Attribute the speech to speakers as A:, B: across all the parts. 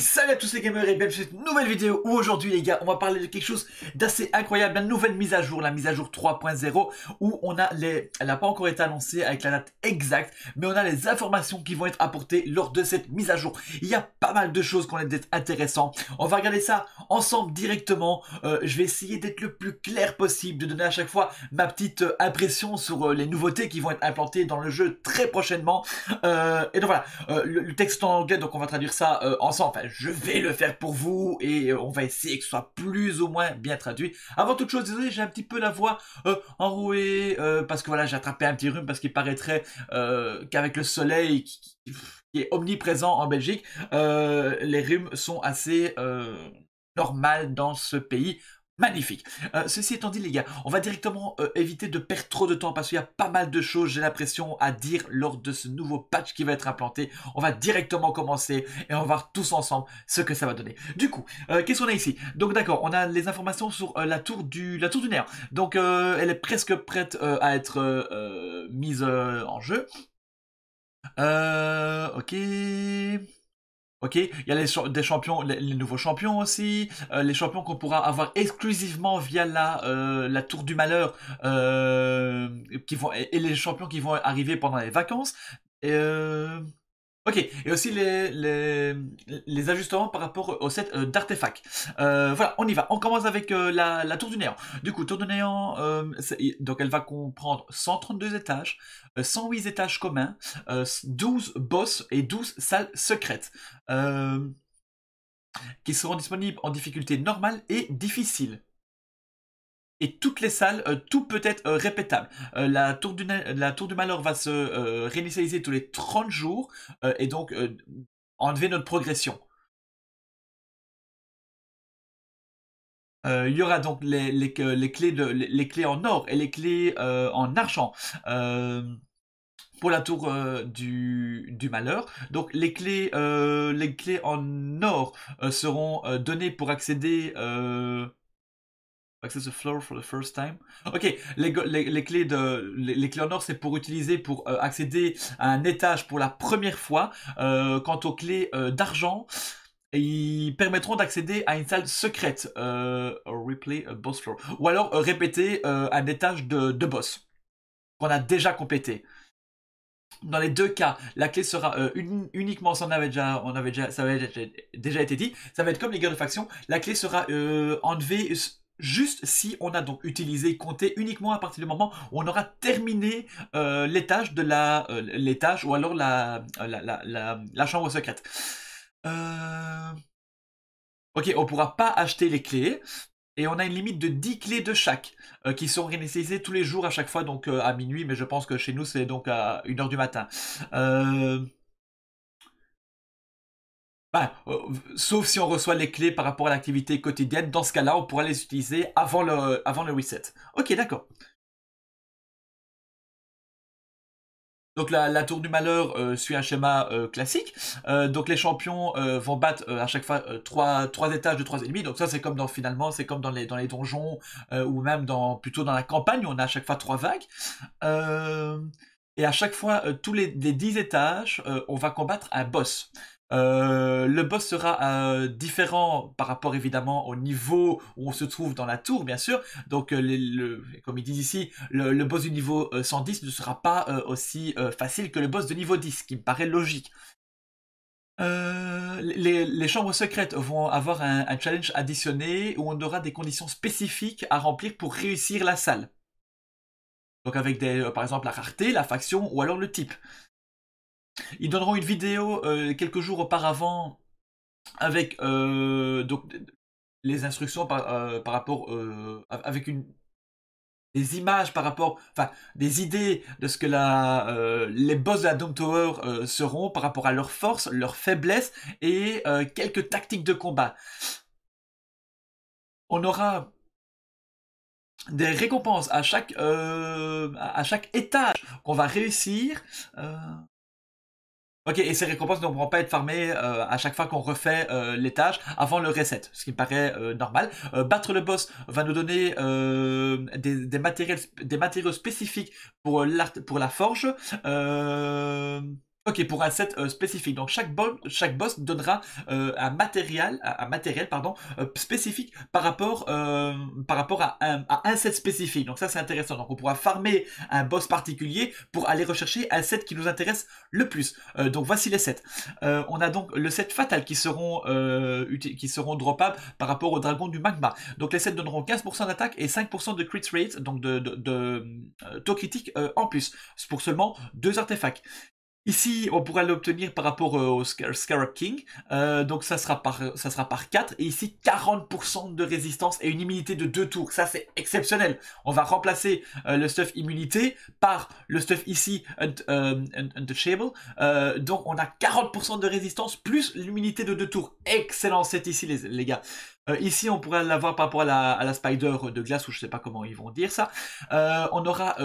A: salut à tous les gamers et bienvenue sur cette nouvelle vidéo où aujourd'hui les gars, on va parler de quelque chose d'assez incroyable, la nouvelle mise à jour, la mise à jour 3.0 où on a les, elle n'a pas encore été annoncée avec la date exacte, mais on a les informations qui vont être apportées lors de cette mise à jour. Il y a pas mal de choses qui l'air d'être intéressantes. On va regarder ça ensemble directement. Euh, je vais essayer d'être le plus clair possible, de donner à chaque fois ma petite euh, impression sur euh, les nouveautés qui vont être implantées dans le jeu très prochainement. et donc voilà, le, texte en anglais, donc on va traduire ça ensemble je vais le faire pour vous et euh, on va essayer que ce soit plus ou moins bien traduit. Avant toute chose, désolé, j'ai un petit peu la voix euh, enrouée euh, parce que voilà, j'ai attrapé un petit rhume parce qu'il paraîtrait qu'avec le soleil qui, qui, est omniprésent en Belgique, les rhumes sont assez normales dans ce pays. Magnifique. Euh, ceci étant dit, les gars, on va directement euh, éviter de perdre trop de temps parce qu'il y a pas mal de choses, j'ai l'impression, à dire lors de ce nouveau patch qui va être implanté. On va directement commencer et on va voir tous ensemble ce que ça va donner. Du coup, euh, qu'est-ce qu'on a ici Donc d'accord, on a les informations sur la tour du la tour du nerf. Donc elle est presque prête à être mise en jeu. ok. Ok, il y a les des champions, les, nouveaux champions aussi, euh, les champions qu'on pourra avoir exclusivement via la euh, la tour du malheur, euh, qui vont et, les champions qui vont arriver pendant les vacances. Ok, et aussi les, ajustements par rapport au set euh, d'artefacts. Euh, voilà, on y va. On commence avec euh, la, tour du néant. Du coup, tour du néant, donc elle va comprendre 132 étages, 108 étages communs, 12 boss et 12 salles secrètes. qui seront disponibles en difficulté normale et difficile et toutes les salles, euh, tout peut être euh, répétable. Euh, la, tour du, malheur va se réinitialiser tous les 30 jours et donc enlever notre progression. il y aura donc les, clés en or et les clés en argent pour la tour du, malheur. Donc les clés, en or seront données pour accéder Access the floor for the first time. Ok, les, les, les clés de les, clés en or, c'est pour utiliser pour euh, accéder à un étage pour la première fois. Euh, quant aux clés euh, d'argent, ils permettront d'accéder à une salle secrète. replay a boss floor. Ou alors répéter un étage de, de boss qu'on a déjà complété. Dans les deux cas, la clé sera uniquement, ça, avait déjà, on avait déjà, ça avait déjà été dit, ça va être comme les guerres de faction, la clé sera enlevée juste si on a donc utilisé compté uniquement à partir du moment où on aura terminé euh, l'étage de la euh, ou alors euh, la la, la, chambre secrète. Ok, on pourra pas acheter les clés. Et on a une limite de 10 clés de chaque, qui sont réinitialisées tous les jours à chaque fois, donc à minuit, mais je pense que chez nous c'est donc à 1h du matin. Euh, sauf si on reçoit les clés par rapport à l'activité quotidienne, dans ce cas-là, on pourra les utiliser avant le, reset. Ok, d'accord. Donc la, tour du malheur euh, suit un schéma euh, classique. donc les champions vont battre à chaque fois trois, étages de trois ennemis. Donc ça c'est comme dans finalement c'est comme dans les, donjons ou même plutôt dans la campagne on a à chaque fois trois vagues. et à chaque fois tous les, les dix étages on va combattre un boss. Euh, le boss sera euh, différent par rapport évidemment au niveau où on se trouve dans la tour, bien sûr. Donc, euh, comme ils disent ici, le, boss du niveau 110 ne sera pas aussi facile que le boss de niveau 10, ce qui me paraît logique. Les, chambres secrètes vont avoir un, un, challenge additionné où on aura des conditions spécifiques à remplir pour réussir la salle. Donc avec des, par exemple la rareté, la faction ou alors le type. Ils donneront une vidéo euh, quelques jours auparavant avec euh, donc, les instructions par, euh, par rapport avec une des images par rapport, enfin des idées de ce que la, les boss de la Dome Tower seront par rapport à leurs forces, leurs faiblesses et quelques tactiques de combat. On aura des récompenses à chaque, à chaque étage qu'on va réussir. Ok, et ces récompenses ne pourront pas être farmées euh, à chaque fois qu'on refait euh, l'étage avant le reset, ce qui me paraît euh, normal. battre le boss va nous donner des, matériels, des matériaux spécifiques pour, pour la forge. Euh... Ok, pour un set euh, spécifique. Donc chaque, chaque boss donnera euh, un matériel, un, matériel pardon, euh, spécifique par rapport, par rapport à, un, set spécifique. Donc ça c'est intéressant. Donc on pourra farmer un boss particulier pour aller rechercher un set qui nous intéresse le plus. donc voici les sets. on a donc le set fatal qui seront, qui seront droppables par rapport au dragon du magma. Donc les sets donneront 15% d'attaque et 5% de crit rate, donc de, de taux critique en plus, pour seulement deux artefacts. Ici, on pourrait l'obtenir par rapport euh, au Scar Scarab King. Euh, donc ça sera, par, ça sera par 4. Et ici, 40% de résistance et une immunité de 2 tours. Ça, c'est exceptionnel. On va remplacer euh, le stuff immunité par le stuff ici, un, donc on a 40% de résistance plus l'immunité de 2 tours. Excellent c'est ici, les, gars. ici, on pourrait l'avoir par rapport à la, Spider de glace, ou je sais pas comment ils vont dire ça. on aura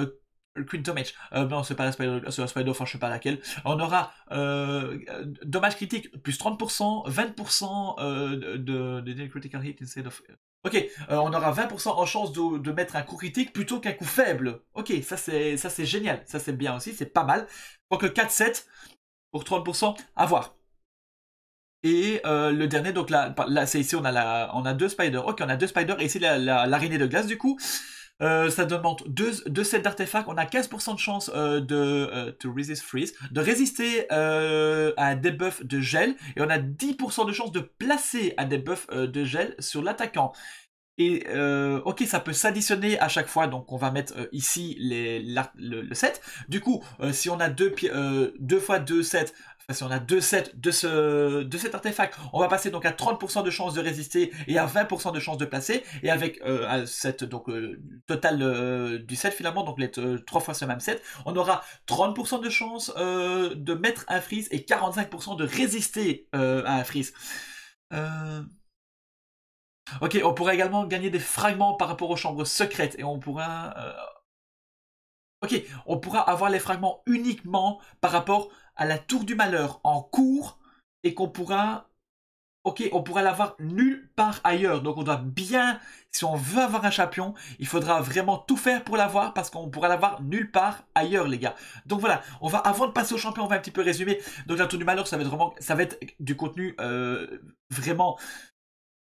A: euh, non, c'est pas la spider Spider hein, sais pas laquelle. On aura euh, euh, dommage critique plus 30%, 20% de, de, critical hit Ok, on aura 20% en chance de, mettre un coup critique plutôt qu'un coup faible. Ok, ça c'est génial, ça c'est bien aussi, c'est pas mal. Donc 4-7 pour 30%, à voir. Et le dernier, donc là, c'est ici, on a, la, on a deux spiders. Ok, on a deux spiders. Et ici, l'arénée la, de glace, du coup. Euh, ça demande deux, sets d'artefacts. On a 15% de chance euh, de, euh, to freeze, de résister à un debuff de gel. Et on a 10% de chance de placer un debuff de gel sur l'attaquant. Et ok, ça peut s'additionner à chaque fois, donc on va mettre ici les, le, set. Du coup, si on a 2 deux, deux, fois 2 sets, si on a deux sets de, ce, de cet artefact. On va passer donc à 30% de chance de résister et à 20% de chance de placer. Et avec le euh, donc euh, total euh, du 7 finalement, donc les trois fois ce même 7, on aura 30% de chance de mettre un freeze et 45% de résister à un freeze. Ok, on pourra également gagner des fragments par rapport aux chambres secrètes et on pourra... Ok, on pourra avoir les fragments uniquement par rapport à la tour du malheur en cours et qu'on pourra ok, on pourra l'avoir nulle part ailleurs. Donc on doit bien, si on veut avoir un champion, il faudra vraiment tout faire pour l'avoir parce qu'on pourra l'avoir nulle part ailleurs, les gars. Donc voilà, on va avant de passer au champion, on va un petit peu résumer. Donc la tour du malheur, ça va être vraiment, ça va être du contenu euh, vraiment.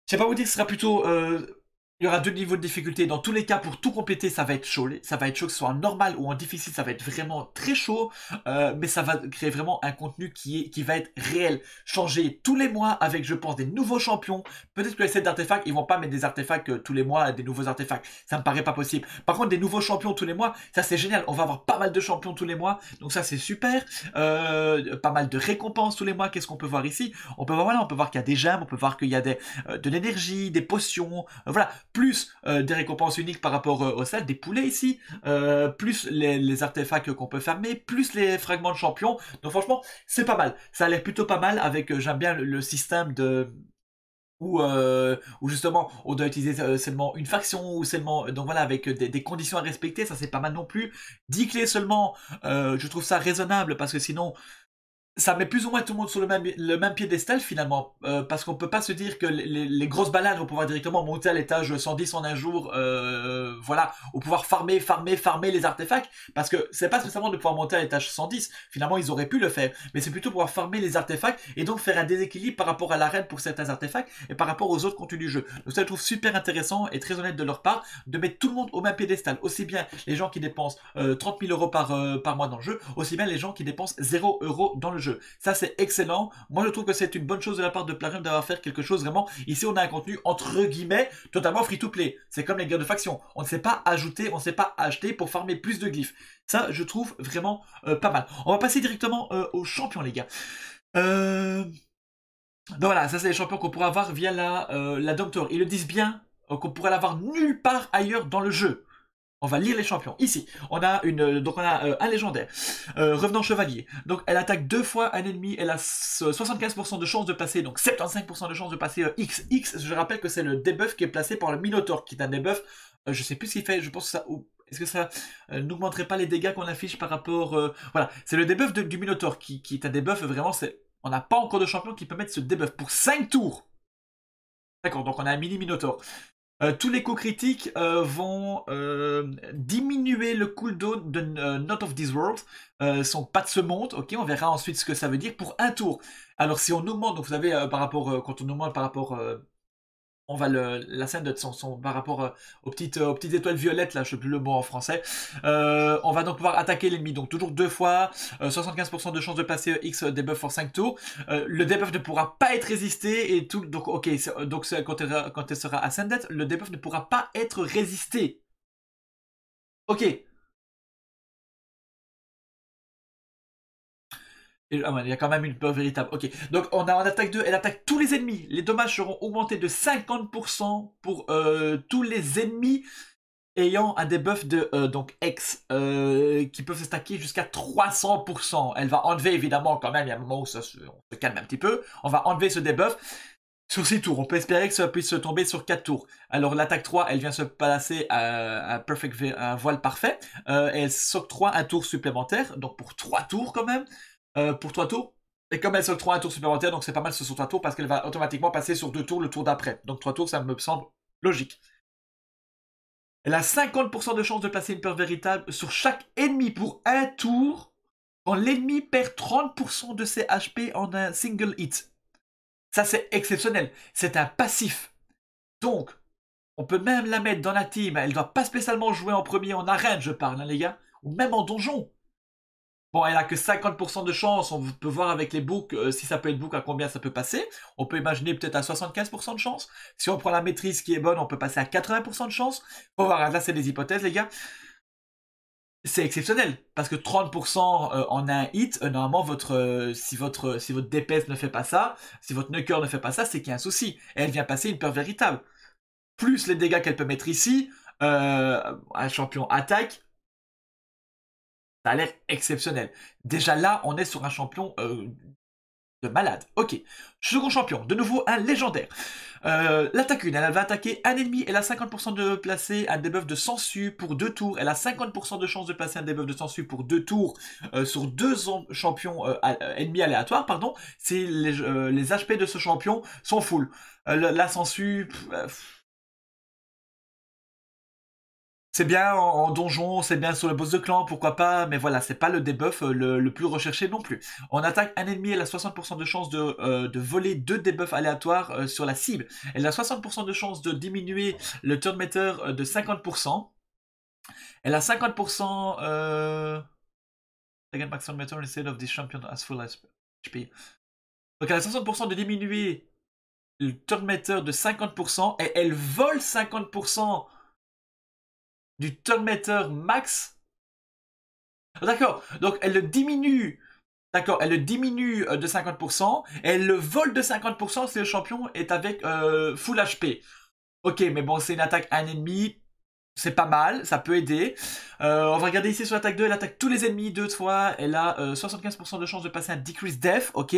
A: Je sais pas vous dire, ce sera plutôt euh, il y aura deux niveaux de difficulté. Dans tous les cas, pour tout compléter, ça va être chaud. Ça va être chaud, que ce soit en normal ou en difficile, ça va être vraiment très chaud. Euh, mais ça va créer vraiment un contenu qui, est, qui va être réel. Changer tous les mois avec, je pense, des nouveaux champions. Peut-être que les sets d'artefacts, ils vont pas mettre des artefacts euh, tous les mois, des nouveaux artefacts. Ça me paraît pas possible. Par contre, des nouveaux champions tous les mois, ça c'est génial. On va avoir pas mal de champions tous les mois. Donc ça c'est super. Euh, pas mal de récompenses tous les mois. Qu'est-ce qu'on peut voir ici On peut voir, voilà, on peut voir qu'il y a des gemmes, on peut voir qu'il y a des, de l'énergie, des potions. voilà plus euh, des récompenses uniques par rapport euh, au set, des poulets ici, euh, plus les, artefacts qu'on peut fermer, plus les fragments de champions. Donc franchement, c'est pas mal. Ça a l'air plutôt pas mal avec, j'aime bien le, système de, où, justement on doit utiliser seulement une faction ou seulement donc voilà avec des, conditions à respecter ça c'est pas mal non plus 10 clés seulement je trouve ça raisonnable parce que sinon ça met plus ou moins tout le monde sur le même, le même piédestal finalement, euh, parce qu'on peut pas se dire que les, grosses balades vont pouvoir directement monter à l'étage 110 en un jour, euh, voilà, ou pouvoir farmer, farmer, farmer les artefacts, parce que c'est pas spécialement de pouvoir monter à l'étage 110, finalement ils auraient pu le faire, mais c'est plutôt pouvoir farmer les artefacts et donc faire un déséquilibre par rapport à l'arène pour certains artefacts et par rapport aux autres contenus du jeu. Donc ça je trouve super intéressant et très honnête de leur part de mettre tout le monde au même piédestal, aussi bien les gens qui dépensent 30 euh, 000 euros par, par mois dans le jeu, aussi bien les gens qui dépensent 0 euros dans le jeu. Ça, c'est excellent. Moi, je trouve que c'est une bonne chose de la part de Plarium d'avoir fait quelque chose vraiment. Ici, on a un contenu entre guillemets totalement free to play. C'est comme les guerres de faction. On ne sait pas ajouté, on ne sait pas acheté pour farmer plus de glyphes. Ça, je trouve vraiment euh, pas mal. On va passer directement euh, aux champions, les gars. Euh, donc voilà, ça c'est les champions qu'on pourra avoir via la, la Ils le disent bien, qu'on pourrait l'avoir nulle part ailleurs dans le jeu. On va lire les champions. Ici, on a une donc on a euh, un légendaire, euh, revenant chevalier. Donc elle attaque deux fois un ennemi, elle a 75% de chance de passer, donc 75% de chance de passer XX. Euh, X. X, je rappelle que c'est le debuff qui est placé par le Minotaur, qui est un debuff. je sais plus ce qu'il fait, je pense que ça. Est-ce que ça n'augmenterait pas les dégâts qu'on affiche par rapport. voilà, c'est le debuff du Minotaur qui, est un debuff vraiment. C'est, on n'a pas encore de champion qui peut mettre ce debuff pour 5 tours. D'accord, donc on a un mini Minotaur. Euh, tous les coups critiques euh, vont euh, diminuer le cooldown de Not of This World. son pas de ce monde, ok, on verra ensuite ce que ça veut dire pour un tour. Alors si on augmente, donc vous savez par rapport quand on augmente par rapport on va le, la son, par rapport euh, aux petites euh, petites étoiles violettes là, je sais plus le mot en français. Euh, on va donc pouvoir attaquer l'ennemi donc toujours deux fois, 75% de chance de passer X debuff en 5 tours. le debuff ne pourra pas être résisté et tout donc OK, donc quand elle, quand elle sera ascended, le debuff ne pourra pas être résisté. OK. Ah, il y a quand même une peur véritable. Ok, donc on a en attaque 2, elle attaque tous les ennemis. Les dommages seront augmentés de 50% pour euh, tous les ennemis ayant un debuff de euh, donc X euh, qui peuvent se stacker jusqu'à 300%. Elle va enlever évidemment quand même, il y a un moment où ça se, se calme un petit peu, on va enlever ce debuff sur 6 tours. On peut espérer que ça puisse se tomber sur 4 tours. Alors l'attaque 3, elle vient se placer à un, perfect, voile parfait. elle s'octroie un tour supplémentaire, donc pour 3 tours quand même. Euh, pour 3 tours. Et comme elle se trouve un tour supplémentaire, donc c'est pas mal ce sur 3 tours parce qu'elle va automatiquement passer sur 2 tours le tour d'après. Donc 3 tours, ça me semble logique. Elle a 50% de chance de placer une peur véritable sur chaque ennemi pour un tour quand l'ennemi perd 30% de ses HP en un single hit. Ça c'est exceptionnel, c'est un passif. Donc, on peut même la mettre dans la team, elle doit pas spécialement jouer en premier en arène, je parle, hein, les gars, ou même en donjon. Bon, elle a que 50% de chance. On peut voir avec les books euh, si ça peut être book à combien ça peut passer. On peut imaginer peut-être à 75% de chance. Si on prend la maîtrise qui est bonne, on peut passer à 80% de chance. Faut voir. Là, c'est des hypothèses, les gars. C'est exceptionnel parce que 30% euh, en un hit, euh, normalement votre si votre si votre DPS ne fait pas ça, si votre Nuker ne fait pas ça, c'est qu'il y a un souci. Et elle vient passer une peur véritable. Plus les dégâts qu'elle peut mettre ici, un champion attaque, ça a l'air exceptionnel. Déjà là, on est sur un champion euh, de malade. Ok. Second champion, de nouveau un légendaire. Euh, l'attaque une, elle va attaquer un ennemi, elle a 50% de placer un debuff de sensu pour deux tours, elle a 50% de chance de placer un debuff de sensu pour deux tours euh, sur deux champions ennemis aléatoires, pardon, si les, les, HP de ce champion sont full. la sensu c'est bien en, donjon, c'est bien sur le boss de clan, pourquoi pas, mais voilà, c'est pas le debuff euh, le, plus recherché non plus. On attaque un ennemi, elle a 60% de chance de, euh, de voler deux debuffs aléatoires euh, sur la cible. Elle a 60% de chance de diminuer le turn meter de 50%. Elle a 50%... Euh... Donc elle a 60% de diminuer le turn meter de 50% et elle vole 50% du metteur max. Ah, d'accord, donc elle le diminue. D'accord, elle le diminue euh, de 50%, elle le vole de 50% si le champion est avec euh, full HP. Ok, mais bon, c'est une attaque à un ennemi, c'est pas mal, ça peut aider. Euh, on va regarder ici sur l'attaque 2, elle attaque tous les ennemis deux fois, elle a 75% de chance de passer un decrease death, ok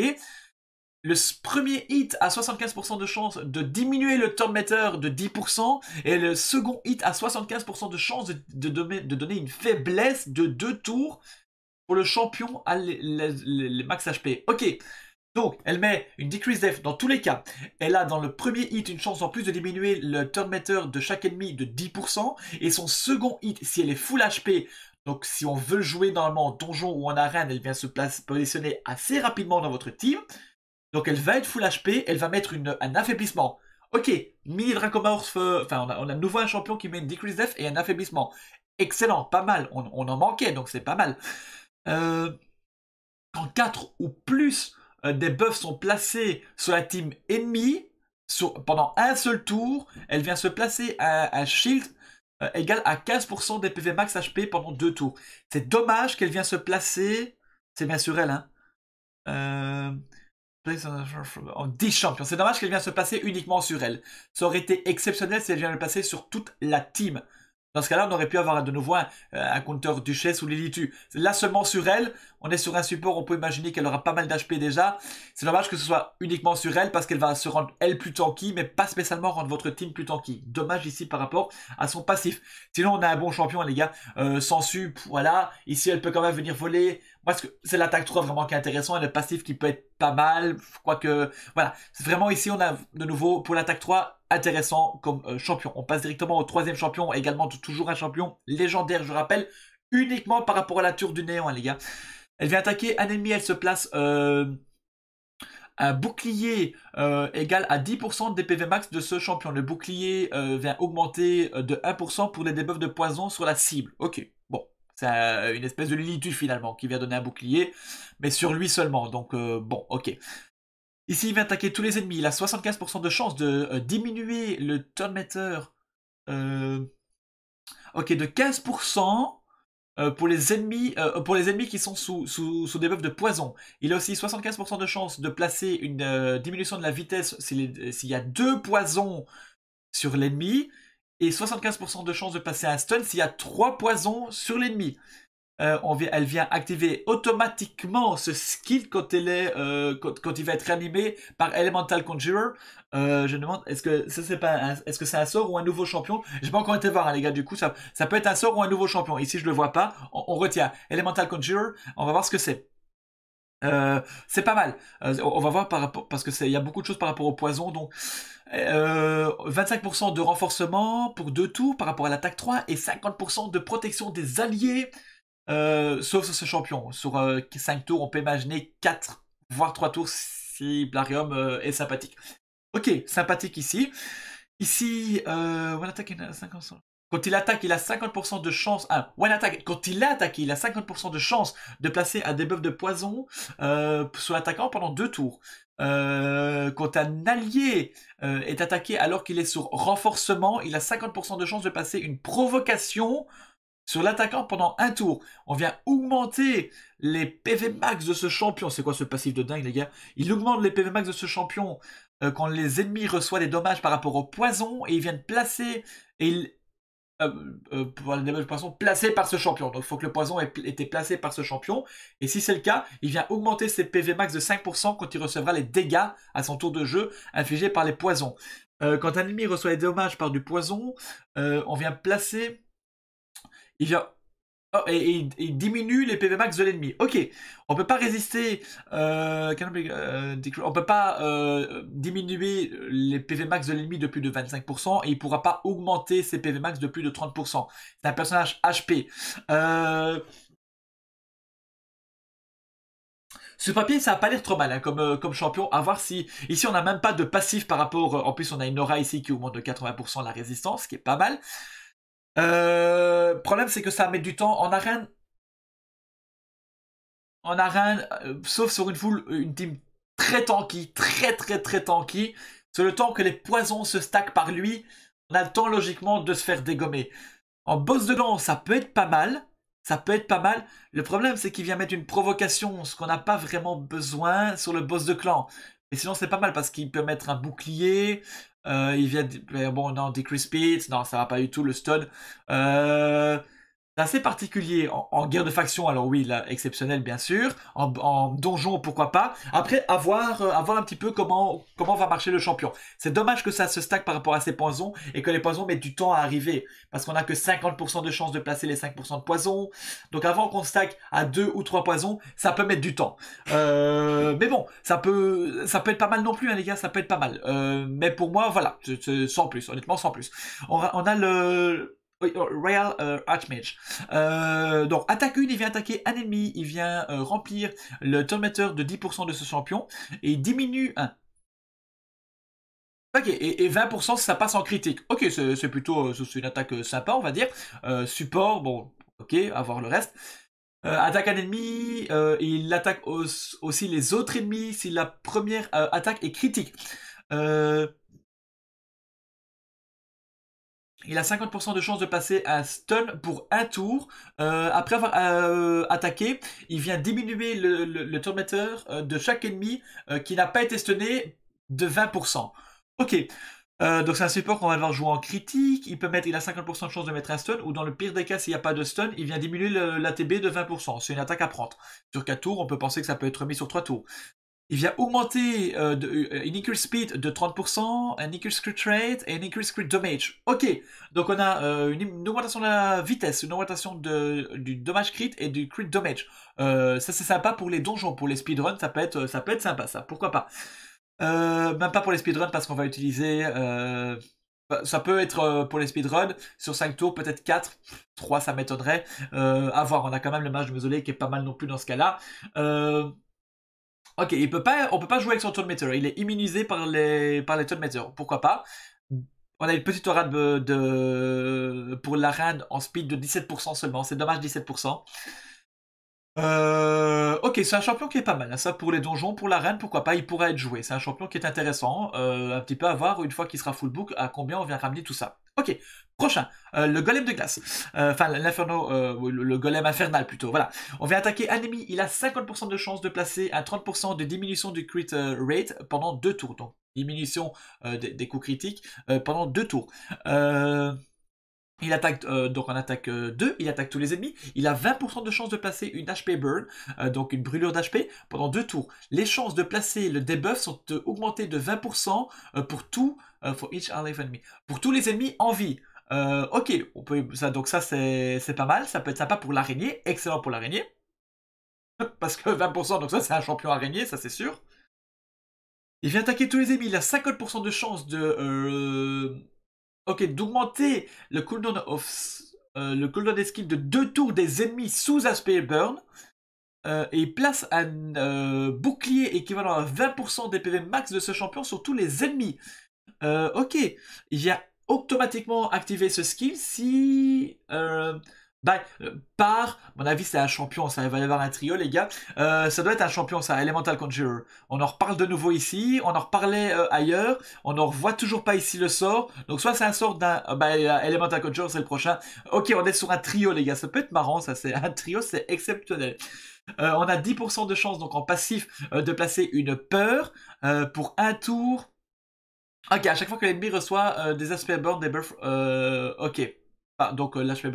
A: le premier hit a 75% de chance de diminuer le turn meter de 10% et le second hit a 75% de chance de, donner une faiblesse de 2 tours pour le champion à les max HP. Ok, donc elle met une decrease def dans tous les cas. Elle a dans le premier hit une chance en plus de diminuer le turn meter de chaque ennemi de 10% et son second hit, si elle est full HP, donc si on veut jouer normalement en donjon ou en arène, elle vient se positionner assez rapidement dans votre team. Donc elle va être full HP, elle va mettre une, un affaiblissement. Ok, mini Dracomorph, euh, enfin on a, on de nouveau un champion qui met une Decrease Death et un affaiblissement. Excellent, pas mal, on, en manquait donc c'est pas mal. Euh, quand 4 ou plus euh, des buffs sont placés sur la team ennemie, pendant un seul tour, elle vient se placer à, shield égal à 15% des PV max HP pendant deux tours. C'est dommage qu'elle vient se placer, c'est bien sûr elle, hein, en 10 champions. C'est dommage qu'elle vienne se passer uniquement sur elle. Ça aurait été exceptionnel si elle vient le passer sur toute la team. Dans ce cas-là, on aurait pu avoir de nouveau un, euh, compteur Duchesse ou Lilitu. Là seulement sur elle, on est sur un support, on peut imaginer qu'elle aura pas mal d'HP déjà. C'est dommage que ce soit uniquement sur elle parce qu'elle va se rendre elle plus tanky, mais pas spécialement rendre votre team plus tanky. Dommage ici par rapport à son passif. Sinon, on a un bon champion, hein, les gars. Euh, sans sup, voilà. Ici, elle peut quand même venir voler. Moi, c'est l'attaque 3 vraiment qui est intéressant et le passif qui peut être pas mal. Quoique, voilà. C'est vraiment ici, on a de nouveau pour l'attaque 3 intéressant comme euh, champion. On passe directement au troisième champion, également toujours un champion légendaire, je rappelle, uniquement par rapport à la tour du néant, hein, les gars. Elle vient attaquer un ennemi, elle se place... Euh, un bouclier euh, égal à 10% des PV max de ce champion. Le bouclier vient augmenter de 1% pour les debuffs de poison sur la cible. Ok, bon, c'est une espèce de Lilith finalement qui vient donner un bouclier, mais sur lui seulement. Donc bon, ok. Ici, il va attaquer tous les ennemis. Il a 75% de chance de euh, diminuer le turn meter euh, de 15% euh, pour, les ennemis, pour les ennemis qui sont sous, sous, des buffs de poison. Il a aussi 75% de chance de placer une diminution de la vitesse s'il y a deux poisons sur l'ennemi. Et 75% de chance de passer un stun s'il y a trois poisons sur l'ennemi. Euh, elle vient activer automatiquement ce skill quand, elle est, euh, quand, il va être animé par Elemental Conjurer. Euh, je demande, est-ce que c'est pas, est-ce que c'est un sort ou un nouveau champion Je n'ai pas encore été voir hein, les gars. Du coup, ça, peut être un sort ou un nouveau champion. Ici, je ne le vois pas. On, retient Elemental Conjurer. On va voir ce que c'est. c'est pas mal. on va voir par rapport parce qu'il y a beaucoup de choses par rapport au poison. Donc, 25% de renforcement pour deux tours par rapport à l'attaque 3 et 50% de protection des alliés. Euh, sauf sur ce champion. Sur 5 euh, tours, on peut imaginer 4, voire 3 tours si Blarium euh, est sympathique. Ok, sympathique ici. Ici, Quand il attaque, il a 50% de chance. Ah, attack. Quand il a il a 50% de chance de placer un debuff de poison sur l'attaquant pendant 2 tours. quand un allié est attaqué alors qu'il est sur renforcement, il a 50% de chance de passer une provocation sur l'attaquant pendant un tour. On vient augmenter les PV max de ce champion. C'est quoi ce passif de dingue, les gars Il augmente les PV max de ce champion euh, quand les ennemis reçoivent des dommages par rapport au poison et ils viennent placer et euh, euh, pour les poison par ce champion. Donc il faut que le poison ait été placé par ce champion. Et si c'est le cas, il vient augmenter ses PV max de 5% quand il recevra les dégâts à son tour de jeu infligés par les poisons. quand un ennemi reçoit des dommages par du poison, on vient placer Oh, il diminue les PV max de l'ennemi. Ok, on peut pas résister. On euh, euh, on peut pas euh, diminuer les PV max de l'ennemi de plus de 25% et il pourra pas augmenter ses PV max de plus de 30%. C'est un personnage HP. Ce papier, ça a pas l'air trop mal hein, comme, champion. A voir si. Ici, on n'a même pas de passif par rapport. En plus, on a une aura ici qui augmente de 80% la résistance, ce qui est pas mal. Euh, problème, c'est que ça met du temps en arène. En arène, euh, sauf sur une foule, une team très tanky, très très très tanky. C'est le temps que les poisons se stackent par lui, on a le temps logiquement de se faire dégommer. En boss de clan, ça peut être pas mal. Ça peut être pas mal. Le problème, c'est qu'il vient mettre une provocation, ce qu'on n'a pas vraiment besoin sur le boss de clan. Mais sinon, c'est pas mal parce qu'il peut mettre un bouclier, euh, il vient ben, bon non decrease Speed, non ça va pas du tout le stun. Euh, assez particulier en, guerre de faction. Alors oui, là, exceptionnel bien sûr. En, donjon, pourquoi pas. Après, avoir euh, voir un petit peu comment comment va marcher le champion. C'est dommage que ça se stack par rapport à ses poisons et que les poisons mettent du temps à arriver parce qu'on a que 50% de chance de placer les 5% de poisons. Donc avant qu'on stack à deux ou trois poisons, ça peut mettre du temps. Euh, mais bon, ça peut ça peut être pas mal non plus, hein, les gars. Ça peut être pas mal. Euh, mais pour moi, voilà, sans plus. Honnêtement, sans plus. on a le Oh, Real euh, Archmage. Euh, donc attaque 1, il vient attaquer un ennemi, il vient euh, remplir le turnmeter de 10% de ce champion et il diminue 1. Ok, et, 20% si ça passe en critique. Ok, c'est plutôt une attaque sympa, on va dire. support, bon, ok, à le reste. attaque un ennemi, il attaque aussi les autres ennemis si la première attaque est critique. Euh, il a 50% de chance de passer à stun pour un tour. Euh, après avoir euh, attaqué, il vient diminuer le, le, euh, de chaque ennemi qui n'a pas été stunné de 20%. Ok. donc c'est un support qu'on va devoir jouer en critique. Il peut mettre, il a 50% de chance de mettre un stun. Ou dans le pire des cas, s'il n'y a pas de stun, il vient diminuer l'ATB de 20%. C'est une attaque à prendre. Sur 4 tours, on peut penser que ça peut être mis sur 3 tours il vient augmenter euh, euh, une increase speed de 30%, une increase crit rate et une increase crit damage. Ok, donc on a euh, une, augmentation de la vitesse, une augmentation de, du dommage crit et du crit damage. ça c'est sympa pour les donjons, pour les speedruns, ça peut être, ça peut être sympa ça, pourquoi pas. même pas pour les speedruns parce qu'on va utiliser... Bah, ça peut être pour les speedruns, sur 5 tours, peut-être 4, 3 ça m'étonnerait. A voir, on a quand même le mage de qui est pas mal non plus dans ce cas-là. Ok, il peut pas, on peut pas jouer avec son meter. Il est immunisé par les, par les Pourquoi pas On a une petite aura euh, de, pour la en speed de 17% seulement. C'est dommage 17%. Euh, ok, c'est un champion qui est pas mal. Hein. Ça, pour les donjons, pour l'arène, pourquoi pas, il pourrait être joué. C'est un champion qui est intéressant. Euh, un petit peu à voir, une fois qu'il sera full book, à combien on vient ramener tout ça. Ok, prochain, euh, le golem de glace. Euh, enfin, l'inferno, euh, le, le, golem infernal plutôt. Voilà, on vient attaquer un ennemi. Il a 50% de chance de placer un 30% de diminution du crit rate pendant deux tours. Donc, diminution des, des, coups critiques pendant deux tours. Euh il attaque euh, donc en attaque 2, euh, il attaque tous les ennemis, il a 20% de chance de placer une HP burn, euh, donc une brûlure d'HP, pendant 2 tours. Les chances de placer le debuff sont augmentées de 20% pour tout, for each alive enemy. Pour tous les ennemis en vie. ok, on peut, ça, donc ça c'est pas mal, ça peut être sympa pour l'araignée, excellent pour l'araignée. Parce que 20%, donc ça c'est un champion araignée, ça c'est sûr. Il vient attaquer tous les ennemis, il a 50% de chance de Ok, d'augmenter le cooldown of skills euh, de deux tours des ennemis sous aspect burn. Euh, et place un euh, bouclier équivalent à 20% des PV max de ce champion sur tous les ennemis. ok, il y a automatiquement activé ce skill si bah, euh, Par, mon avis, c'est un champion. Ça va y avoir un trio, les gars. Euh, ça doit être un champion, ça, Elemental Conjurer. On en reparle de nouveau ici. On en reparlait euh, ailleurs. On en revoit toujours pas ici le sort. Donc, soit c'est un sort d'un. bah, Elemental Conjurer, c'est le prochain. Ok, on est sur un trio, les gars. Ça peut être marrant, ça. C'est un trio, c'est exceptionnel. on a 10% de chance, donc en passif, de placer une peur pour un tour. Ok, à chaque fois que l'ennemi reçoit des aspects burn, des buffs. ok donc euh, l'HP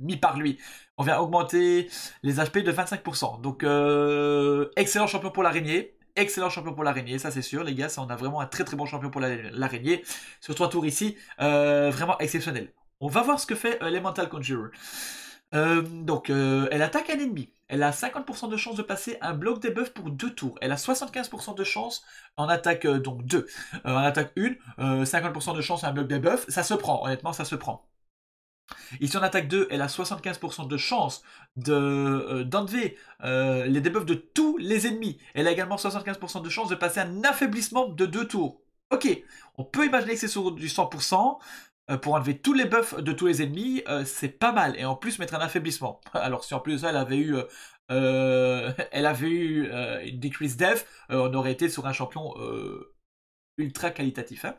A: mis par lui. On vient augmenter les HP de 25%. Donc euh, excellent champion pour l'araignée. Excellent champion pour l'araignée, ça c'est sûr les gars, on a vraiment un très très bon champion pour l'araignée. Sur trois tours ici, euh, vraiment exceptionnel. On va voir ce que fait Elemental euh, Conjurer. donc elle attaque un ennemi, elle a 50% de chance de passer un bloc des pour deux tours. Elle a 75% de chance en attaque donc deux, en attaque 1, 50% de chance un bloc des Ça se prend, honnêtement, ça se prend. Ici en attaque 2, elle a 75% de chance euh, d'enlever de, euh, les debuffs de tous les ennemis. Elle a également 75% de chance de passer un affaiblissement de 2 tours. Ok, on peut imaginer que c'est sur du 100%. Euh, pour enlever tous les buffs de tous les ennemis, c'est pas mal. Et en plus, mettre un affaiblissement. Alors si en plus ça, elle avait eu, elle avait eu une decrease death, on aurait été sur un champion ultra qualitatif. Hein.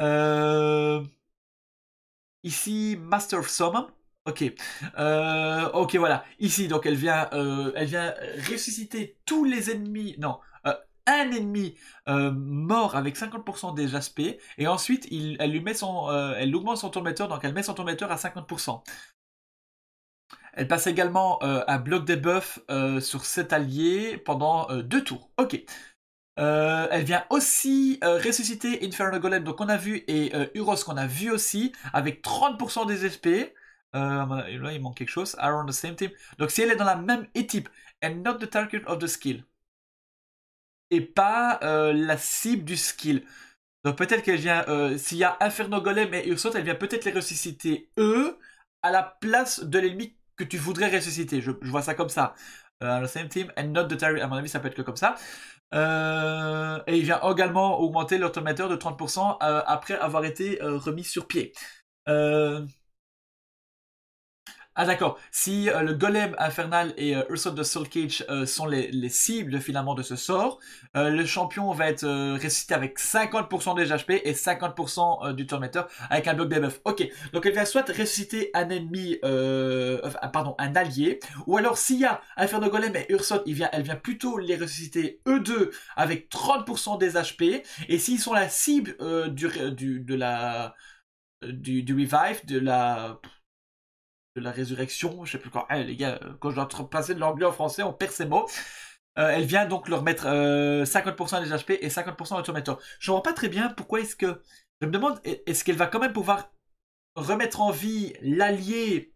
A: Euh... Ici, Master of Summon. Ok, euh, ok, voilà. Ici, donc, elle vient, euh, elle vient ressusciter tous les ennemis. Non, euh, un ennemi mort avec 50% des aspects, et ensuite, elle lui met son, elle augmente son tourmetteur, donc elle met son tourmetteur à 50%. Elle passe également un bloc debuff sur cet allié pendant deux tours. Ok. Euh, elle vient aussi euh, ressusciter Inferno Golem, donc on a vu, et euh, Uros qu'on a vu aussi, avec 30% des SP. là, il manque quelque chose. the same team. Donc si elle est dans la même équipe, and not the target of the skill. Et pas la cible du skill. Donc peut-être qu'elle vient, s'il y a Inferno Golem et Uros elle vient peut-être les ressusciter eux, à la place de l'ennemi que tu voudrais ressusciter. Je, vois ça comme ça. Uh, the same team and not the target. À mon avis, ça peut être que comme ça. Euh, et il vient également augmenter l'automateur de 30% euh, après avoir été euh, remis sur pied. Ah d'accord, si euh, le golem infernal et euh, Urson de Soul Cage euh, sont les, cibles finalement de ce sort, le champion va être ressuscité avec 50% des HP et 50% du tormenteur avec un bloc de buff. Ok, donc elle va soit ressusciter un ennemi, pardon, un allié, ou alors s'il y a Inferno Golem et Ursot, il vient, elle vient plutôt les ressusciter eux deux avec 30% des HP, et s'ils sont la cible du, du, de la, du revive, de la la résurrection, je sais plus quand. Eh, les gars, euh, quand je dois passer de l'anglais en français, on perd ses mots. Euh, elle vient donc leur mettre 50% euh, des HP et 50% d'automaton. Je ne vois pas très bien pourquoi est-ce que. Je me demande, est-ce qu'elle va quand même pouvoir remettre en vie l'allié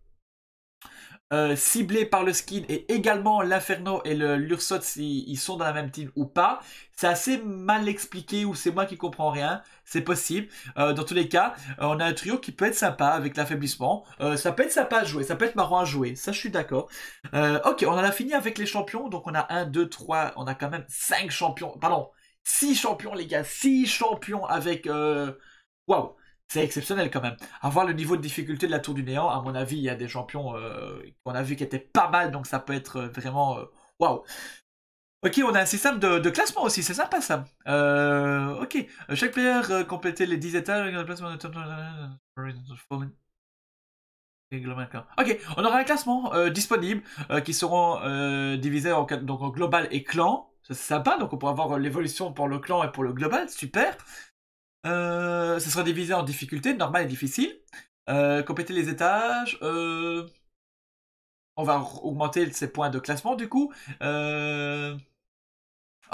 A: euh, ciblé par le skin et également l'Inferno et l'Ursot s'ils sont dans la même team ou pas. C'est assez mal expliqué ou c'est moi qui comprends rien. C'est possible. Euh, dans tous les cas, euh, on a un trio qui peut être sympa avec l'affaiblissement. ça peut être sympa à jouer, ça peut être marrant à jouer. Ça, je suis d'accord. ok, on en a fini avec les champions. Donc on a 1, 2, 3, on a quand même 5 champions. Pardon, 6 champions les gars. 6 champions avec... Waouh c'est exceptionnel quand même. Avoir le niveau de difficulté de la tour du néant, à mon avis, il y a des champions euh, qu'on a vu qui étaient pas mal, donc ça peut être euh, vraiment euh, waouh. Ok, on a un système de, classement aussi, c'est sympa ça. ok, chaque player compléter les 10 étages. Ok, on aura un classement disponible qui seront divisés en, donc, global et clan. C'est sympa, donc on pourra voir l'évolution pour le clan et pour le global, super. Euh, ce sera divisé en difficultés, normal et difficile. Euh, compléter les étages. Euh, on va augmenter ses points de classement du coup. Euh,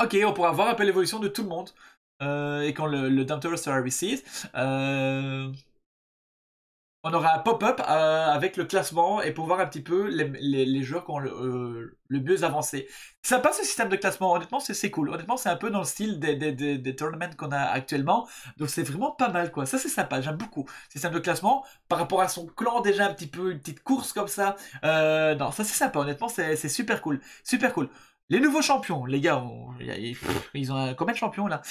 A: ok, on pourra voir un peu l'évolution de tout le monde. et quand le, le Tower sera on aura un pop-up euh, avec le classement et pour voir un petit peu les, les, joueurs qui ont le, euh, mieux avancé. Sympa ce système de classement, honnêtement c'est cool. Honnêtement c'est un peu dans le style des, des, tournaments qu'on a actuellement. Donc c'est vraiment pas mal quoi. Ça c'est sympa, j'aime beaucoup. Ce Système de classement par rapport à son clan déjà un petit peu, une petite course comme ça. Euh, non ça c'est sympa, honnêtement c'est super cool. Super cool. Les nouveaux champions, les gars, ils ont combien de champions là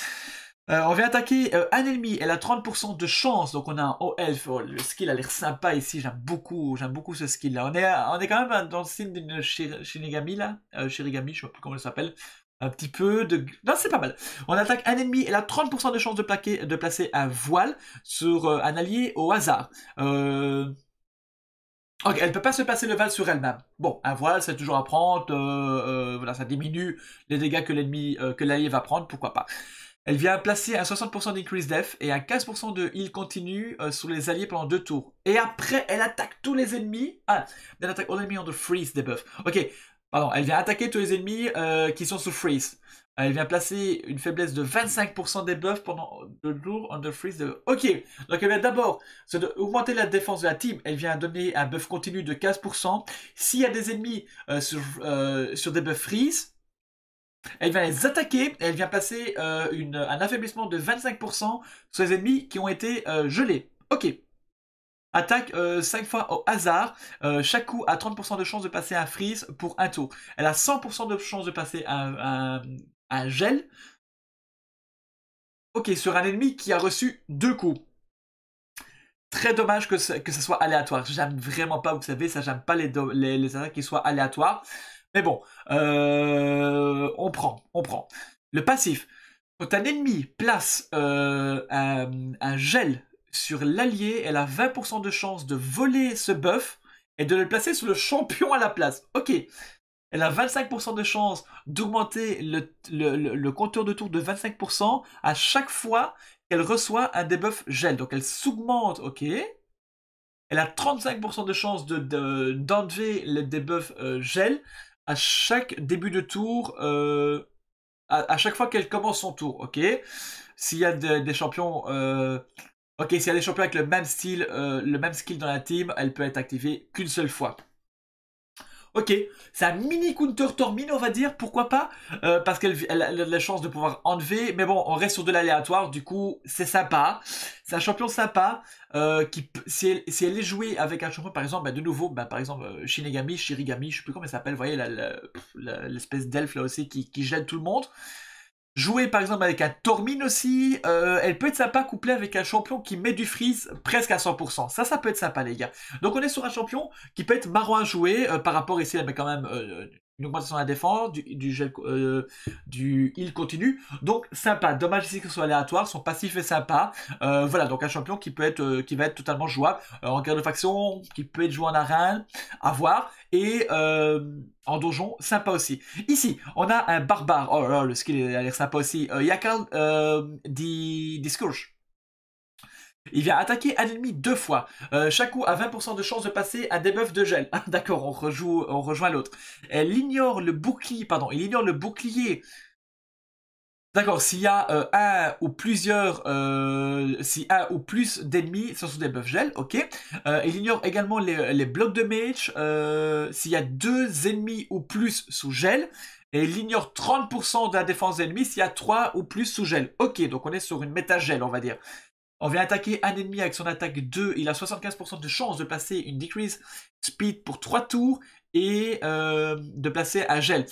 A: euh, on vient attaquer euh, un ennemi, elle a 30% de chance, donc on a un o elf, oh, le skill a l'air sympa ici, j'aime beaucoup, j'aime beaucoup ce skill là. On est, euh, on est quand même dans le signe d'une Shinigami là, euh, Shirigami, je sais plus comment elle s'appelle, un petit peu de... Non, c'est pas mal. On attaque un ennemi, elle a 30% de chance de, plaquer, de placer un voile sur un allié au hasard. Ok, elle peut pas se passer le voile sur elle-même. Bon, un voile, c'est toujours à prendre. voilà, ça diminue les dégâts que l'ennemi, que l'allié va prendre, pourquoi pas. Elle vient placer un 60% d'increase death et un 15% de heal continue euh, sur les alliés pendant deux tours. Et après, elle attaque tous les ennemis. Ah, elle attaque all ennemis on the freeze debuff. Ok, pardon, elle vient attaquer tous les ennemis euh, qui sont sous freeze. Euh, elle vient placer une faiblesse de 25% des buffs pendant deux tours on freeze de Ok, donc elle vient d'abord augmenter la défense de la team. Elle vient donner un buff continu de 15%. S'il y a des ennemis sur, sur des buffs freeze, elle vient les attaquer, elle vient passer euh, un affaiblissement de 25% sur les ennemis qui ont été euh, gelés. Ok. Attaque 5 euh, fois au hasard, chaque coup a 30% de chance de passer un freeze pour un tour. Elle a 100% de chance de passer un, gel. Ok, sur un ennemi qui a reçu deux coups. Très dommage que ce, soit aléatoire. J'aime vraiment pas, vous savez, ça j'aime pas les attaques qui soient aléatoires. Mais bon, euh, on prend, on prend. Le passif. Quand un ennemi place euh, un, gel sur l'allié, elle a 20% de chance de voler ce buff et de le placer sur le champion à la place. Ok. Elle a 25% de chance d'augmenter le, compteur de tour de 25% à chaque fois qu'elle reçoit un debuff gel. Donc elle s'augmente, ok. Elle a 35% de chance d'enlever le debuff euh, gel à chaque début de tour, euh, à, chaque fois qu'elle commence son tour, ok S'il y a des champions... Euh, ok, s'il y des champions avec le même style, euh, le même skill dans la team, elle peut être activée qu'une seule fois. Ok, c'est un mini counter Tormine, on va dire, pourquoi pas euh, Parce qu'elle a la chance de pouvoir enlever, mais bon, on reste sur de l'aléatoire, du coup, c'est sympa. C'est un champion sympa, euh, qui, si elle, est jouée avec un champion, par exemple, bah, de nouveau, bah, par exemple, euh, Shinigami, Shirigami, je sais plus comment elle s'appelle, vous voyez, l'espèce d'elfe là aussi qui, qui gèle tout le monde. Jouer par exemple avec un Tormine aussi, euh, elle peut être sympa couplée avec un champion qui met du freeze presque à 100%. Ça, ça peut être sympa les gars. Donc on est sur un champion qui peut être marrant à jouer euh, par rapport ici, elle quand même euh, une augmentation de la défense, du, euh, heal continue, Donc sympa. Dommage ici que soit aléatoire. Son passif est sympa. Euh, voilà, donc un champion qui peut être, euh, qui va être totalement jouable en guerre de faction, qui peut être joué en arène, à voir. Et en donjon, sympa aussi. Ici, on a un barbare. Oh là là, le skill a l'air sympa aussi. Yakal euh, discours. Il vient attaquer un ennemi deux fois. chaque euh, coup a 20% de chance de passer à debuff de gel. Ah, d'accord, on, on rejoint l'autre. Elle ignore le bouclier, pardon, il ignore le bouclier. D'accord, s'il y a euh, un ou plusieurs, euh, si un ou plus d'ennemis sont sous des buffs gel, ok. il ignore également les, blocs de mage, s'il y a deux ennemis ou plus sous gel, et il ignore 30% de la défense ennemie s'il y a trois ou plus sous gel. Ok, donc on est sur une méta gel, on va dire. On vient attaquer un ennemi avec son attaque 2. Il a 75% de chance de placer une Decrease Speed pour 3 tours et euh, de placer un gel.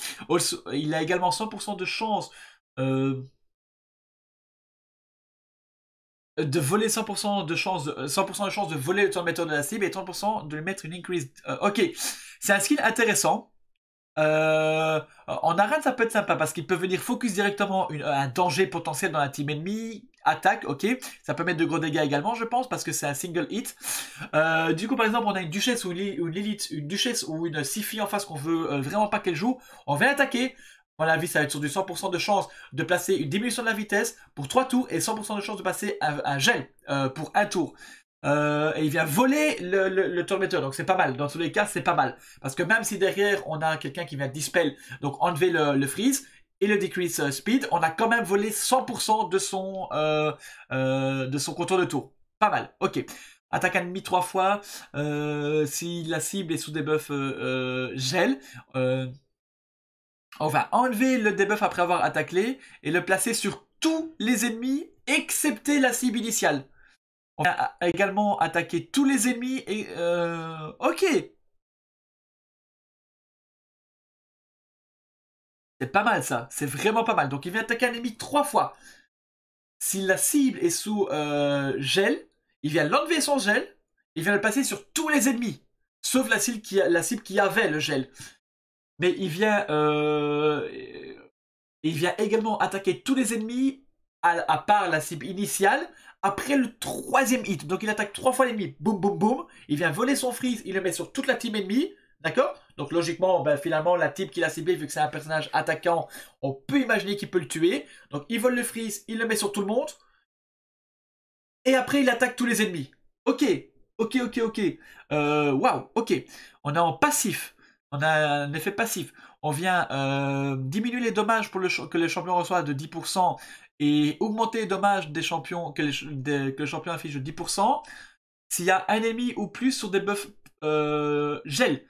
A: il a également 100% de chance euh, de voler 100% de chance, 100% de euh, chance de voler le temps de la cible et 30% de lui mettre une increase. ok, c'est un skill intéressant. Euh, en arène, ça peut être sympa parce qu'il peut venir focus directement un danger potentiel dans la team ennemie. Attaque, ok. Ça peut mettre de gros dégâts également, je pense, parce que c'est un single hit. Euh, du coup, par exemple, on a une duchesse ou une élite, une duchesse ou une Sifi en face qu'on veut euh, vraiment pas qu'elle joue. On vient attaquer. À mon avis, ça va être sur du 100% de chance de placer une diminution de la vitesse pour 3 tours et 100% de chance de passer un, un gel pour un tour. Euh, et il vient voler le, le, donc c'est pas mal. Dans tous les cas, c'est pas mal. Parce que même si derrière, on a quelqu'un qui vient dispel, donc enlever le, freeze, et le decrease euh, speed, on a quand même volé 100% de son, euh, de son contour de tour. Pas mal, ok. Attaque ennemi trois fois, si la cible est sous debuff gel, on va enlever le debuff après avoir attaqué et le placer sur tous les ennemis, excepté la cible initiale. On a également attaquer tous les ennemis et... Euh, ok C'est pas mal ça, c'est vraiment pas mal. Donc il vient attaquer un ennemi trois fois. Si la cible est sous euh, gel, il vient l'enlever son gel, il vient le passer sur tous les ennemis, sauf la cible qui, la cible qui avait le gel. Mais il vient, euh, il vient également attaquer tous les ennemis à, part la cible initiale après le troisième hit. Donc il attaque trois fois l'ennemi, boum boum boum, il vient voler son freeze, il le met sur toute la team ennemie, d'accord Donc logiquement, ben, finalement, la team qu'il a ciblée vu que c'est un personnage attaquant, on peut imaginer qu'il peut le tuer. Donc il vole le freeze, il le met sur tout le monde, et après il attaque tous les ennemis. Ok, ok, ok, ok. Euh, waouh, ok. On a en passif. On a un effet passif. On vient euh, diminuer les dommages pour le que le champion reçoit de 10% et augmenter les dommages des champions que, le champion affiche de 10% s'il y a un ennemi ou plus sur des buffs euh, gel.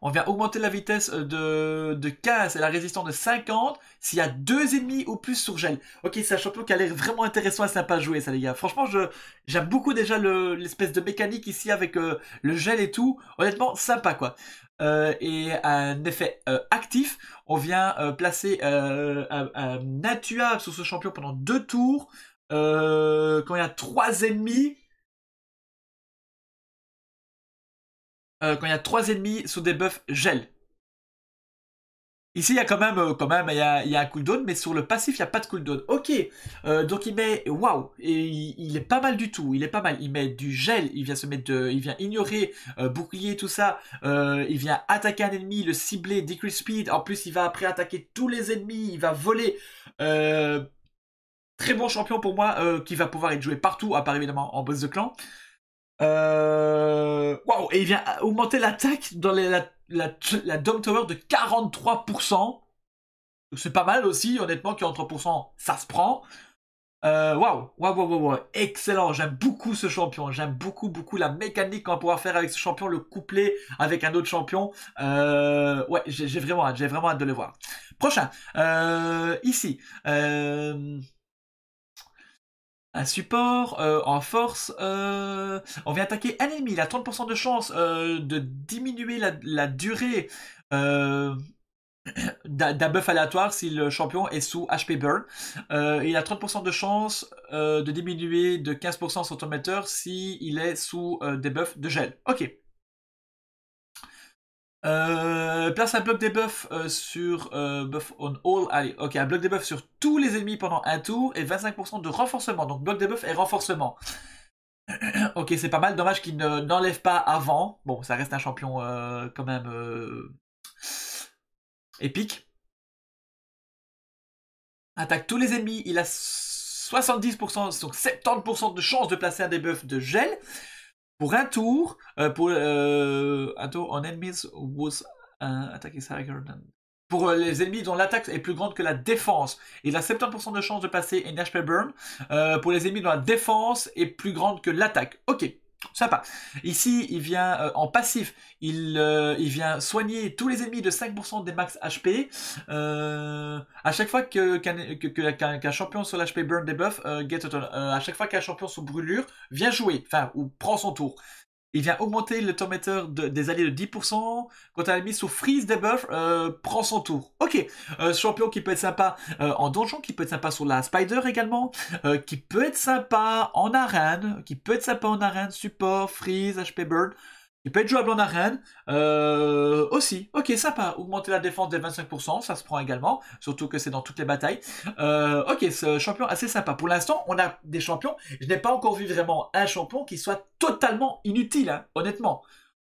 A: On vient augmenter la vitesse euh, de, de 15 et la résistance de 50 s'il y a deux ennemis ou plus sur gel. Ok, c'est un champion qui a l'air vraiment intéressant et sympa à jouer, ça les gars. Franchement, j'aime beaucoup déjà l'espèce de mécanique ici avec euh, le gel et tout. Honnêtement, sympa quoi. Euh, et un effet euh, actif. On vient euh, placer un, un sur ce champion pendant deux tours. quand il y a trois ennemis. quand il y a trois ennemis sous des buffs gel. Ici, il y a quand même, euh, quand même, il y a, un cooldown, mais sur le passif, il n'y a pas de cooldown. Ok, euh, donc il met, waouh, il, est pas mal du tout, il est pas mal. Il met du gel, il vient se mettre, il vient ignorer euh, bouclier tout ça. il vient attaquer un ennemi, le cibler, decrease speed. En plus, il va après attaquer tous les ennemis, il va voler. très bon champion pour moi, qui va pouvoir être joué partout, à part évidemment en boss de clan. Euh, waouh Et il vient augmenter l'attaque dans la, la, Dome Tower de 43%. C'est pas mal aussi, honnêtement, 3%, ça se prend. Euh, waouh, waouh, waouh, waouh, excellent. J'aime beaucoup ce champion. J'aime beaucoup, beaucoup la mécanique qu'on va pouvoir faire avec ce champion, le coupler avec un autre champion. Euh, ouais, j'ai vraiment hâte, j'ai vraiment hâte de le voir. Prochain, ici. Un support euh, en force, euh, on vient attaquer un ennemi, il a 30% de chance euh, de diminuer la, durée d'un buff aléatoire si le champion est sous HP burn. il a 30% de chance de diminuer de 15% son automateur si il est sous des buffs de gel. Ok. Euh, place un bloc de euh, sur euh, buff on Allez, ok, un bloc debuff sur tous les ennemis pendant un tour et 25% de renforcement. Donc bloc debuff et renforcement. ok, c'est pas mal. Dommage qu'il n'enlève pas avant. Bon, ça reste un champion quand même épique. Attaque tous les ennemis. Il a 70%, donc 70% de chance de placer un debuff de gel. Pour un tour, euh, pour euh, un tour, on euh, Pour les ennemis dont l'attaque est plus grande que la défense, il a 70% de chance de passer une HP burn. pour les ennemis dont la défense est plus grande que l'attaque. Ok. Sympa. Ici, il vient euh, en passif. Il, euh, il, vient soigner tous les ennemis de 5% des max HP. Euh, euh, à chaque fois qu'un champion sur l'HP burn debuff, get a à chaque fois qu'un champion sur brûlure vient jouer, enfin, ou prend son tour il vient augmenter le temps de, des alliés de 10%. Quand un ennemi sous freeze debuff, euh, prend son tour. Ok, euh, champion qui peut être sympa euh, en donjon, qui peut être sympa sur la spider également, qui peut être sympa en arène, qui peut être sympa en arène, support, freeze, HP burn. Il peut être jouable en arène euh, aussi. Ok, sympa. Augmenter la défense des 25%, ça se prend également. Surtout que c'est dans toutes les batailles. Euh, ok, ce champion assez sympa. Pour l'instant, on a des champions. Je n'ai pas encore vu vraiment un champion qui soit totalement inutile, hein, honnêtement.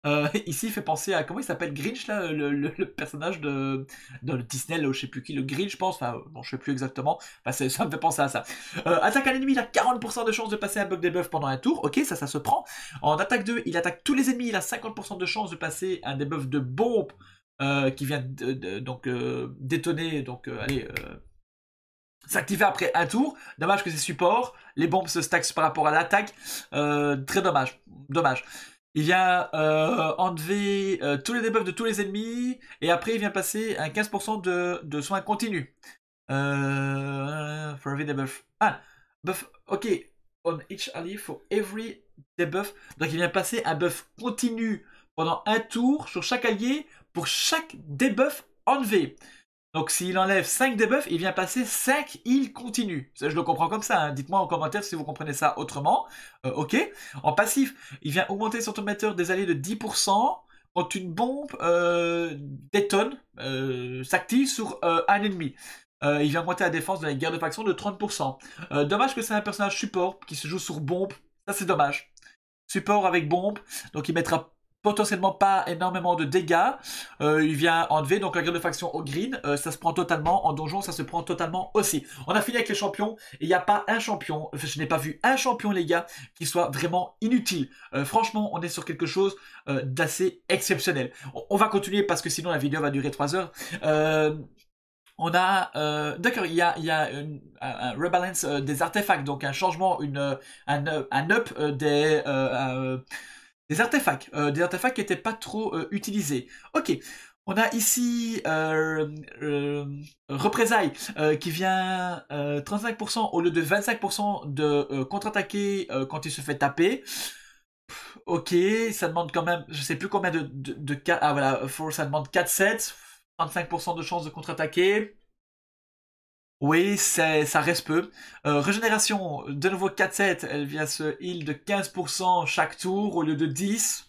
A: Euh, ici, il fait penser à comment il s'appelle Grinch là, le, personnage de dans le Disney, je je sais plus qui, le Grinch, je pense. Enfin, bon, je sais plus exactement. ça me fait penser à ça. Euh, attaque à l'ennemi, il a 40% de chance de passer un bug des pendant un tour. Ok, ça, ça se prend. En attaque 2, il attaque tous les ennemis, il a 50% de chance de passer un debuff de bombe euh, qui vient de, donc détonner. Donc, allez s'activer après un tour. Dommage que c'est support. Les bombes se stackent par rapport à l'attaque. très dommage. Dommage il vient euh, enlever euh, tous les debuffs de tous les ennemis, et après il vient passer un 15% de, soins continus. Euh, for every debuff. Ah, buff, ok, on each ally for every debuff. Donc il vient passer un buff continu pendant un tour sur chaque allié pour chaque debuff enlevé. Donc s'il enlève 5 debuffs, il vient passer 5, il continue. je le comprends comme ça. Hein. Dites-moi en commentaire si vous comprenez ça autrement. Euh, ok. En passif, il vient augmenter son tomateur des alliés de 10% quand une bombe euh, détonne, euh, s'active sur un ennemi. il vient augmenter la défense de la guerre de faction de 30%. dommage que c'est un personnage support qui se joue sur bombe. Ça c'est dommage. Support avec bombe. Donc il mettra potentiellement pas énormément de dégâts. Euh, il vient enlever donc la guerre de faction au green. Euh, ça se prend totalement en donjon, ça se prend totalement aussi. On a fini avec les champions. Et Il n'y a pas un champion, je n'ai pas vu un champion les gars, qui soit vraiment inutile. Euh, franchement, on est sur quelque chose d'assez exceptionnel. On, va continuer parce que sinon la vidéo va durer 3 heures. On a, d'accord, il y a, y a un, rebalance des artefacts, donc un changement, une, un, up des, des artefacts, euh, des artefacts qui n'étaient pas trop euh, utilisés. Ok, on a ici euh, Représailles qui vient 35% au lieu de 25% de contre-attaquer quand il se fait taper. ok, ça demande quand même, je sais plus combien de, de, ah voilà, Force, ça demande 4 sets, 35% de chance de contre-attaquer. Oui, ça reste peu. Euh, régénération, de nouveau 4-7, elle vient se heal de 15% chaque tour au lieu de 10.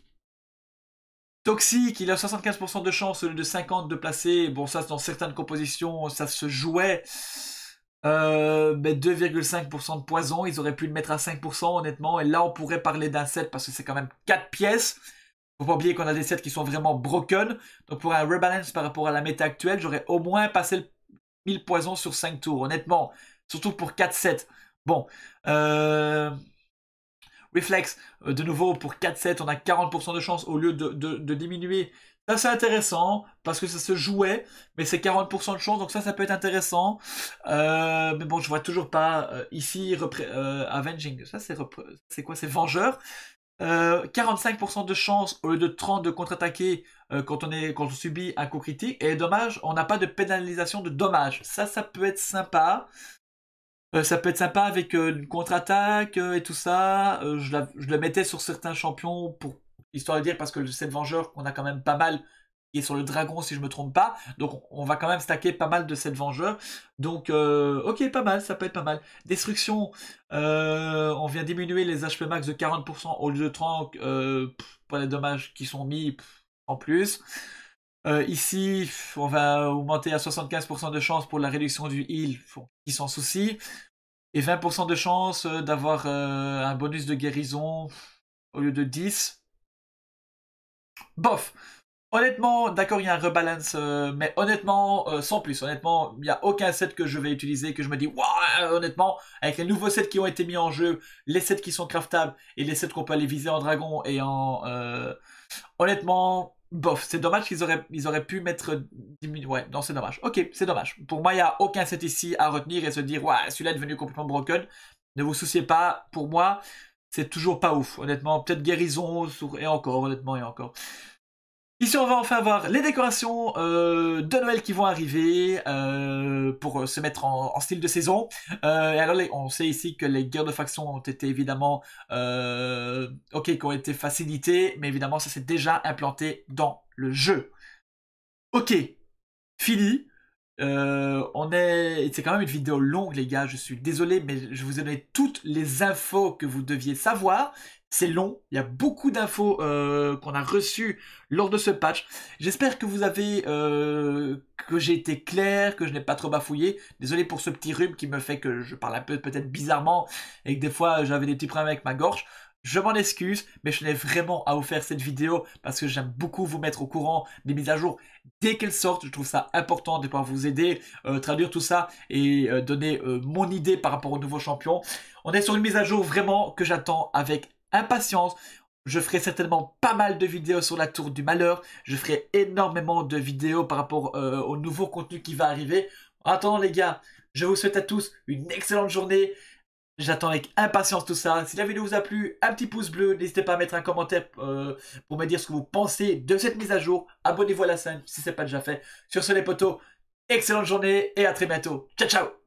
A: Toxique, il a 75% de chance au lieu de 50 de placer. Bon, ça, dans certaines compositions, ça se jouait. Euh, mais 2,5% de poison, ils auraient pu le mettre à 5%, honnêtement. Et là, on pourrait parler d'un set parce que c'est quand même 4 pièces. Faut pas oublier qu'on a des sets qui sont vraiment broken. Donc, pour un rebalance par rapport à la méta actuelle, j'aurais au moins passé le poisons sur cinq tours, honnêtement. Surtout pour 4-7. Bon. Euh, Reflex, euh, de nouveau, pour 4-7, on a 40% de chance au lieu de, diminuer. Ça, c'est intéressant, parce que ça se jouait, mais c'est 40% de chance, donc ça, ça peut être intéressant. Euh, mais bon, je vois toujours pas ici Avenging. Ça, c'est quoi C'est Vengeur 45% euh, de chance au lieu de 30 de contre-attaquer euh, quand, on est, quand on subit un coup critique. Et dommage, on n'a pas de pénalisation de dommage Ça, ça peut être sympa. Euh, ça peut être sympa avec une contre-attaque et tout ça. je, la, le mettais sur certains champions pour histoire de dire parce que le 7 vengeur qu'on a quand même pas mal qui sur le dragon si je me trompe pas. Donc on va quand même stacker pas mal de cette vengeur. Donc euh, ok, pas mal, ça peut être pas mal. Destruction, euh, on vient diminuer les HP max de 40% au lieu de 30 euh, pour les dommages qui sont mis en plus. ici, on va augmenter à 75% de chance pour la réduction du heal, qui s'en soucie. Et 20% de chance d'avoir un bonus de guérison au lieu de 10. Bof Honnêtement, d'accord, il y a un rebalance, euh, mais honnêtement, euh, sans plus, honnêtement, il n'y a aucun set que je vais utiliser que je me dis, waouh, honnêtement, avec les nouveaux sets qui ont été mis en jeu, les sets qui sont craftables et les sets qu'on peut aller viser en dragon et en. Euh, honnêtement, bof, c'est dommage qu'ils auraient, ils auraient pu mettre Ouais, non, c'est dommage. Ok, c'est dommage. Pour moi, il n'y a aucun set ici à retenir et se dire, waouh, celui-là est devenu complètement broken. Ne vous souciez pas, pour moi, c'est toujours pas ouf, honnêtement. Peut-être guérison, et encore, honnêtement, et encore. Ici, on va enfin avoir les décorations euh, de Noël qui vont arriver euh, pour se mettre en, style de saison. Euh, alors, on sait ici que les guerres de factions ont été évidemment, ok, qui ont été facilitées, mais évidemment, ça s'est déjà implanté dans le jeu. Ok, fini. on est, c'est quand même une vidéo longue, les gars. Je suis désolé, mais je vous ai donné toutes les infos que vous deviez savoir. C'est long, il y a beaucoup d'infos euh, qu'on a reçues lors de ce patch. J'espère que vous avez, euh, que j'ai été clair, que je n'ai pas trop bafouillé. Désolé pour ce petit rhume qui me fait que je parle un peu peut-être bizarrement et que des fois j'avais des petits problèmes avec ma gorge. Je m'en excuse, mais je tenais vraiment à vous faire cette vidéo parce que j'aime beaucoup vous mettre au courant des mises à jour dès qu'elles sortent. Je trouve ça important de pouvoir vous aider, euh, traduire tout ça et donner mon idée par rapport au nouveau champion. On est sur une mise à jour vraiment que j'attends avec impatience. Je ferai certainement pas mal de vidéos sur la tour du malheur. Je ferai énormément de vidéos par rapport euh, au nouveau contenu qui va arriver. En attendant les gars, je vous souhaite à tous une excellente journée. J'attends avec impatience tout ça. Si la vidéo vous a plu, un petit pouce bleu. N'hésitez pas à mettre un commentaire euh, pour me dire ce que vous pensez de cette mise à jour. Abonnez-vous à la chaîne si ce n'est pas déjà fait. Sur ce les potos, excellente journée et à très bientôt. Ciao ciao